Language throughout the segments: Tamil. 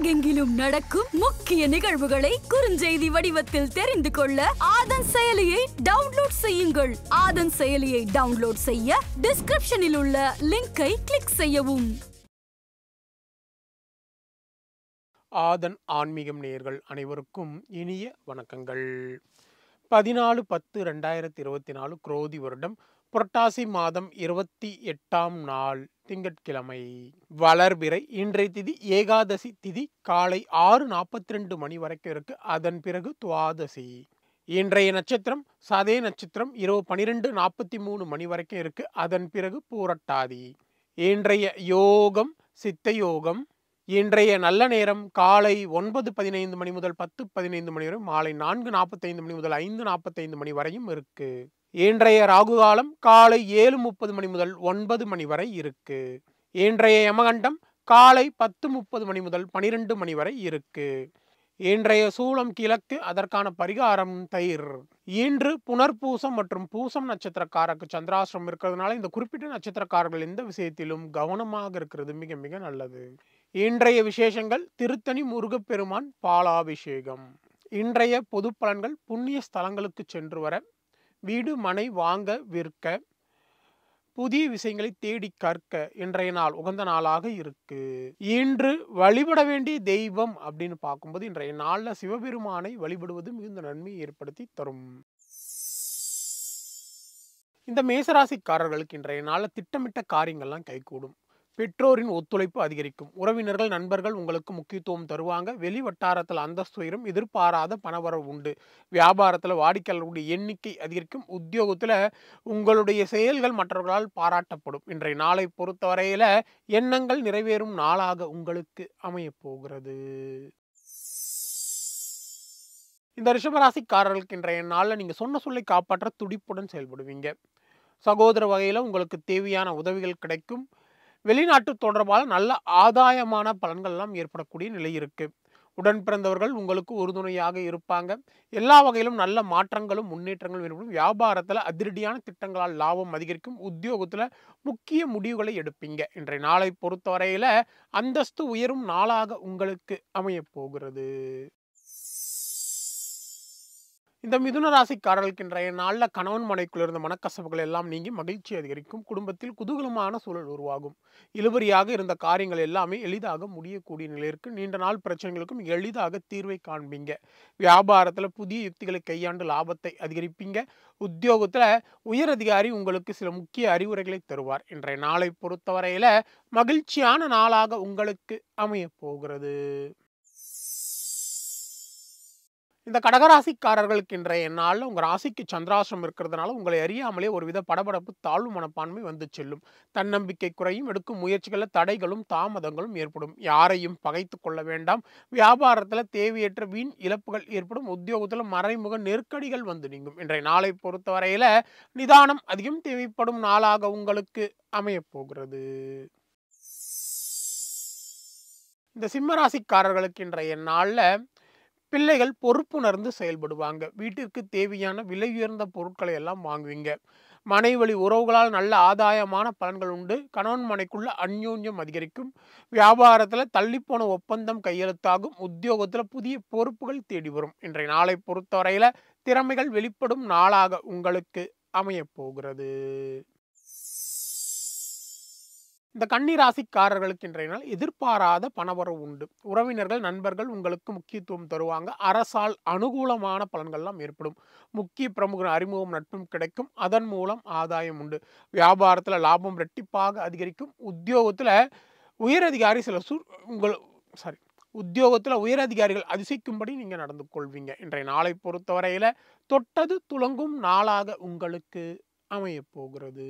உலகெங்கிலும் நடக்கும் முக்கிய நிகழ்வுகளை குறுஞ்செய்தி வடிவத்தில் தெரிந்து கொள்ள ஆதன் செயலியை டவுன்லோட் செய்யுங்கள் ஆதன் செயலியை டவுன்லோட் செய்ய டிஸ்கிரிப்ஷனில் உள்ள லிங்கை கிளிக் செய்யவும் ஆதன் ஆன்மீகம் நேர்கள் அனைவருக்கும் இனிய வணக்கங்கள் பதினாலு பத்து ரெண்டாயிரத்தி இருபத்தி நாலு குரோதி வருடம் புரட்டாசி மாதம் இருபத்தி எட்டாம் நாள் திங்கட்கிழமை வளர்பிறை இன்றைய திதி ஏகாதசி திதி காலை ஆறு நாற்பத்தி ரெண்டு மணி வரைக்கும் இருக்கு அதன் பிறகு துவாதசி இன்றைய நட்சத்திரம் சதே நட்சத்திரம் இரவு பனிரெண்டு நாற்பத்தி மூணு மணி வரைக்கும் இருக்கு அதன் பிறகு பூரட்டாதி இன்றைய யோகம் சித்த யோகம் இன்றைய நல்ல நேரம் காலை ஒன்பது பதினைந்து மணி முதல் பத்து பதினைந்து மணி வரை மாலை நான்கு நாற்பத்தைந்து மணி முதல் ஐந்து நாற்பத்தைந்து மணி வரையும் இருக்குது இன்றைய ராகு காலம் காலை ஏழு முப்பது மணி முதல் ஒன்பது மணி வரை இருக்கு இன்றைய யமகண்டம் காலை பத்து முப்பது மணி முதல் பனிரெண்டு மணி வரை இருக்கு இன்றைய சூளம் கிழக்கு அதற்கான பரிகாரம் தயிர் இன்று புனர்பூசம் மற்றும் பூசம் நட்சத்திரக்காரருக்கு சந்திராசிரம் இருக்கிறதுனால இந்த குறிப்பிட்ட நட்சத்திரக்காரர்கள் எந்த விஷயத்திலும் கவனமாக இருக்கிறது மிக மிக நல்லது இன்றைய விசேஷங்கள் திருத்தணி முருகப்பெருமான் பாலாபிஷேகம் இன்றைய பொது பலன்கள் புண்ணிய ஸ்தலங்களுக்கு சென்று வர வீடு மனை வாங்க விற்க புதிய விஷயங்களை தேடி கற்க இன்றைய நாள் உகந்த நாளாக இருக்கு இன்று வழிபட வேண்டிய தெய்வம் அப்படின்னு பார்க்கும்போது இன்றைய நாளில் சிவபெருமானை வழிபடுவது மிகுந்த நன்மையை ஏற்படுத்தி தரும் இந்த மேசராசிக்காரர்களுக்கு இன்றைய நாளில் திட்டமிட்ட காரியங்கள்லாம் கைகூடும் பெற்றோரின் ஒத்துழைப்பு அதிகரிக்கும் உறவினர்கள் நண்பர்கள் உங்களுக்கு முக்கியத்துவம் தருவாங்க வெளி வட்டாரத்தில் அந்தஸ்து உயரும் எதிர்பாராத பணவரவு உண்டு வியாபாரத்தில் வாடிக்கையாளர்களுடைய எண்ணிக்கை அதிகரிக்கும் உத்தியோகத்தில் உங்களுடைய செயல்கள் மற்றவர்களால் பாராட்டப்படும் இன்றைய நாளை பொறுத்தவரையில் எண்ணங்கள் நிறைவேறும் நாளாக உங்களுக்கு அமையப்போகிறது இந்த ரிஷபராசிக்காரர்களுக்கு இன்றைய நாளில் நீங்கள் சொன்ன சொல்லை காப்பாற்ற துடிப்புடன் செயல்படுவீங்க சகோதர வகையில் உங்களுக்கு தேவையான உதவிகள் கிடைக்கும் வெளிநாட்டு தொடர்பால் நல்ல ஆதாயமான பலன்கள்லாம் ஏற்படக்கூடிய நிலை இருக்குது உடன் பிறந்தவர்கள் உங்களுக்கு உறுதுணையாக இருப்பாங்க எல்லா வகையிலும் நல்ல மாற்றங்களும் முன்னேற்றங்களும் ஏற்படும் வியாபாரத்தில் அதிரடியான திட்டங்களால் லாபம் அதிகரிக்கும் உத்தியோகத்தில் முக்கிய முடிவுகளை எடுப்பீங்க இன்றைய நாளை பொறுத்தவரையில் அந்தஸ்து உயரும் நாளாக உங்களுக்கு அமையப் போகிறது இந்த மிதுன ராசிக்காரர்களுக்கு இன்றைய நாளில் கணவன் மனைக்குள் இருந்த மனக்கசப்புகள் எல்லாம் நீங்கி மகிழ்ச்சி அதிகரிக்கும் குடும்பத்தில் குதூகலமான சூழல் உருவாகும் இழுபறியாக இருந்த காரியங்கள் எல்லாமே எளிதாக முடியக்கூடிய நிலையிற்கு நீண்ட நாள் பிரச்சனைகளுக்கும் எளிதாக தீர்வை காண்பீங்க வியாபாரத்தில் புதிய யுக்திகளை கையாண்டு லாபத்தை அதிகரிப்பீங்க உத்தியோகத்தில் உயரதிகாரி உங்களுக்கு சில முக்கிய அறிவுரைகளை தருவார் இன்றைய நாளை பொறுத்தவரையில் மகிழ்ச்சியான நாளாக உங்களுக்கு அமையப் போகிறது இந்த கடகராசிக்காரர்களுக்கு இன்றைய நாளில் உங்கள் ராசிக்கு சந்திராசிரம் இருக்கிறதுனால உங்களை அறியாமலே ஒரு வித படபடப்பு தாழ்வு மனப்பான்மை வந்து செல்லும் தன்னம்பிக்கை குறையும் எடுக்கும் முயற்சிகளில் தடைகளும் தாமதங்களும் ஏற்படும் யாரையும் பகைத்து கொள்ள வேண்டாம் வியாபாரத்தில் தேவையற்ற வீண் இழப்புகள் ஏற்படும் உத்தியோகத்தில் மறைமுக நெருக்கடிகள் வந்து நீங்கும் இன்றைய நாளை பொறுத்தவரையில் நிதானம் அதிகம் தேவைப்படும் நாளாக உங்களுக்கு அமையப்போகிறது இந்த சிம்மராசிக்காரர்களுக்கு இன்றைய நாளில் பிள்ளைகள் பொறுப்புணர்ந்து செயல்படுவாங்க வீட்டிற்கு தேவையான விலை உயர்ந்த பொருட்களை எல்லாம் வாங்குவீங்க மனைவழி உறவுகளால் நல்ல ஆதாயமான பலன்கள் உண்டு கணவன் மனைக்குள்ள அந்யோன்யம் அதிகரிக்கும் வியாபாரத்தில் தள்ளிப்போன ஒப்பந்தம் கையெழுத்தாகும் உத்தியோகத்தில் புதிய பொறுப்புகள் தேடி வரும் இன்றைய நாளை பொறுத்தவரையில் திறமைகள் வெளிப்படும் நாளாக உங்களுக்கு அமையப்போகிறது இந்த கன்னிராசிக்காரர்களுக்கு இன்றைய நாள் எதிர்பாராத பணவரவு உண்டு உறவினர்கள் நண்பர்கள் உங்களுக்கு முக்கியத்துவம் தருவாங்க அரசால் அனுகூலமான பலன்கள்லாம் ஏற்படும் முக்கிய பிரமுக அறிமுகம் நட்பும் கிடைக்கும் அதன் மூலம் ஆதாயம் உண்டு வியாபாரத்தில் லாபம் ரெட்டிப்பாக அதிகரிக்கும் உத்தியோகத்தில் உயரதிகாரி சில சு உங்கள் சாரி உத்தியோகத்தில் உயரதிகாரிகள் அதிசயிக்கும்படி நீங்கள் நடந்து கொள்வீங்க இன்றைய நாளை பொறுத்தவரையில் தொட்டது துளங்கும் நாளாக உங்களுக்கு அமையப்போகிறது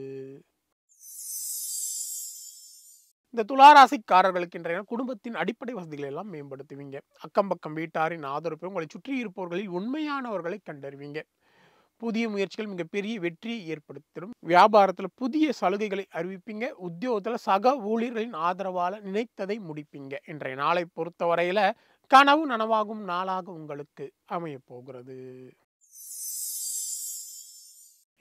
இந்த துளாராசிக்காரர்களுக்கு இன்றைய குடும்பத்தின் அடிப்படை வசதிகளை எல்லாம் மேம்படுத்துவீங்க அக்கம் பக்கம் வீட்டாரின் ஆதரவு உங்களை சுற்றி இருப்பவர்களில் உண்மையானவர்களை கண்டறிவீங்க புதிய முயற்சிகள் மிகப்பெரிய வெற்றியை ஏற்படுத்திடும் வியாபாரத்தில் புதிய சலுகைகளை அறிவிப்பீங்க உத்தியோகத்தில் சக ஊழியர்களின் ஆதரவால் நினைத்ததை முடிப்பீங்க இன்றைய நாளை பொறுத்தவரையில் கனவு நனவாகும் நாளாக உங்களுக்கு அமையப்போகிறது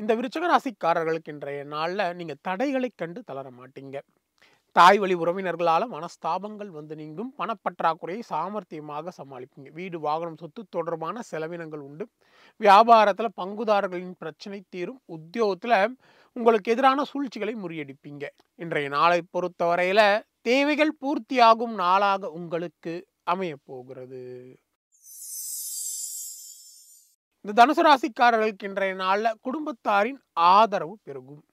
இந்த விருச்சகராசிக்காரர்களுக்கு ராசிக்காரர்களுக்கு இன்றைய நாளில் நீங்கள் தடைகளை கண்டு தளர மாட்டீங்க தாய் வழி உறவினர்களால் மனஸ்தாபங்கள் வந்து நீங்கும் பணப்பற்றாக்குறையை சாமர்த்தியமாக சமாளிப்பீங்க வீடு வாகனம் சொத்து தொடர்பான செலவினங்கள் உண்டு வியாபாரத்தில் பங்குதாரர்களின் பிரச்சனை தீரும் உத்தியோகத்தில் உங்களுக்கு எதிரான சூழ்ச்சிகளை முறியடிப்பீங்க இன்றைய நாளை பொறுத்தவரையில் தேவைகள் பூர்த்தியாகும் நாளாக உங்களுக்கு அமையப்போகிறது இந்த தனுசு ராசிக்காரர்களுக்கு இன்றைய நாளில் குடும்பத்தாரின் ஆதரவு பெருகும்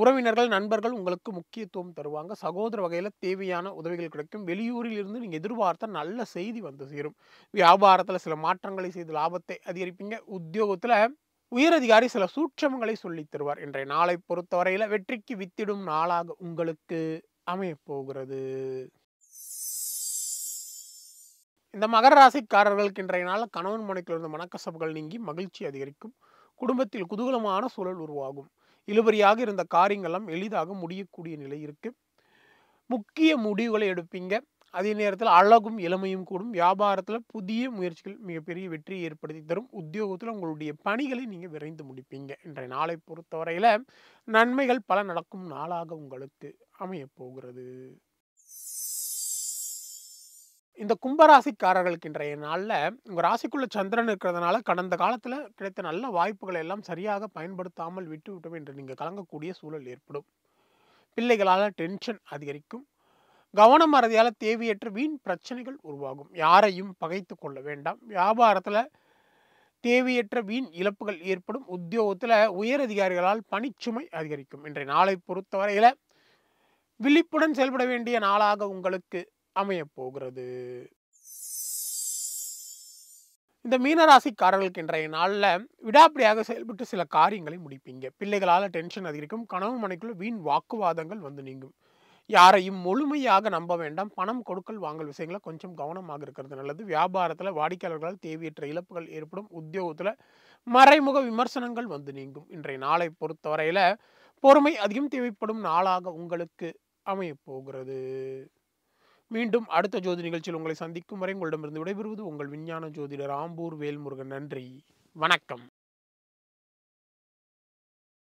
உறவினர்கள் நண்பர்கள் உங்களுக்கு முக்கியத்துவம் தருவாங்க சகோதர வகையில் தேவையான உதவிகள் கிடைக்கும் வெளியூரில் இருந்து நீங்கள் எதிர்பார்த்த நல்ல செய்தி வந்து சேரும் வியாபாரத்தில் சில மாற்றங்களை செய்து லாபத்தை அதிகரிப்பீங்க உத்தியோகத்தில் உயரதிகாரி சில சூட்சமங்களை சொல்லித் தருவார் இன்றைய நாளை பொறுத்தவரையில் வெற்றிக்கு வித்திடும் நாளாக உங்களுக்கு அமையப்போகிறது இந்த மகர ராசிக்காரர்களுக்கு இன்றைய நாள் கணவன் மனைக்கிலிருந்து மனக்கசப்புகள் நீங்கி மகிழ்ச்சி அதிகரிக்கும் குடும்பத்தில் குதூகலமான சூழல் உருவாகும் இழுபறியாக இருந்த காரியங்கள்லாம் எளிதாக முடியக்கூடிய நிலை இருக்குது முக்கிய முடிவுகளை எடுப்பீங்க அதே நேரத்தில் அழகும் இளமையும் கூடும் வியாபாரத்தில் புதிய முயற்சிகள் மிகப்பெரிய வெற்றியை ஏற்படுத்தி தரும் உத்தியோகத்தில் உங்களுடைய பணிகளை நீங்கள் விரைந்து முடிப்பீங்க இன்றைய நாளை பொறுத்தவரையில் நன்மைகள் பல நடக்கும் நாளாக உங்களுக்கு அமையப்போகிறது இந்த கும்பராசிக்காரர்களுக்கு இன்றைய நாளில் உங்கள் ராசிக்குள்ள சந்திரன் இருக்கிறதுனால கடந்த காலத்தில் கிடைத்த நல்ல வாய்ப்புகளை எல்லாம் சரியாக பயன்படுத்தாமல் விட்டு விட்டோம் என்று நீங்கள் கலங்கக்கூடிய சூழல் ஏற்படும் பிள்ளைகளால் டென்ஷன் அதிகரிக்கும் கவனம் அறதியால் தேவையற்ற வீண் பிரச்சனைகள் உருவாகும் யாரையும் பகைத்து கொள்ள வேண்டாம் வியாபாரத்தில் தேவையற்ற வீண் இழப்புகள் ஏற்படும் உத்தியோகத்தில் உயர் அதிகாரிகளால் பணிச்சுமை அதிகரிக்கும் இன்றைய நாளை பொறுத்தவரையில் விழிப்புடன் செயல்பட வேண்டிய நாளாக உங்களுக்கு அமைய போகிறது இந்த மீனராசிக்காரர்களுக்கு இன்றைய நாளில் விடாப்பிடியாக செயல்பட்டு சில காரியங்களை முடிப்பீங்க பிள்ளைகளால் டென்ஷன் அதிகரிக்கும் கனவு மனைக்குள்ள வீண் வாக்குவாதங்கள் வந்து நீங்கும் யாரையும் முழுமையாக நம்ப வேண்டாம் பணம் கொடுக்கல் வாங்கல் விஷயங்களை கொஞ்சம் கவனமாக இருக்கிறது நல்லது வியாபாரத்தில் வாடிக்கையாளர்களால் தேவையற்ற இழப்புகள் ஏற்படும் உத்தியோகத்தில் மறைமுக விமர்சனங்கள் வந்து நீங்கும் இன்றைய நாளை பொறுத்தவரையில் பொறுமை அதிகம் தேவைப்படும் நாளாக உங்களுக்கு அமையப்போகிறது மீண்டும் அடுத்த ஜோதி நிகழ்ச்சியில் உங்களை சந்திக்கும் வரை உங்களிடமிருந்து விடைபெறுவது உங்கள் விஞ்ஞான ஜோதிடர் ஆம்பூர் வேல்முருகன் நன்றி வணக்கம்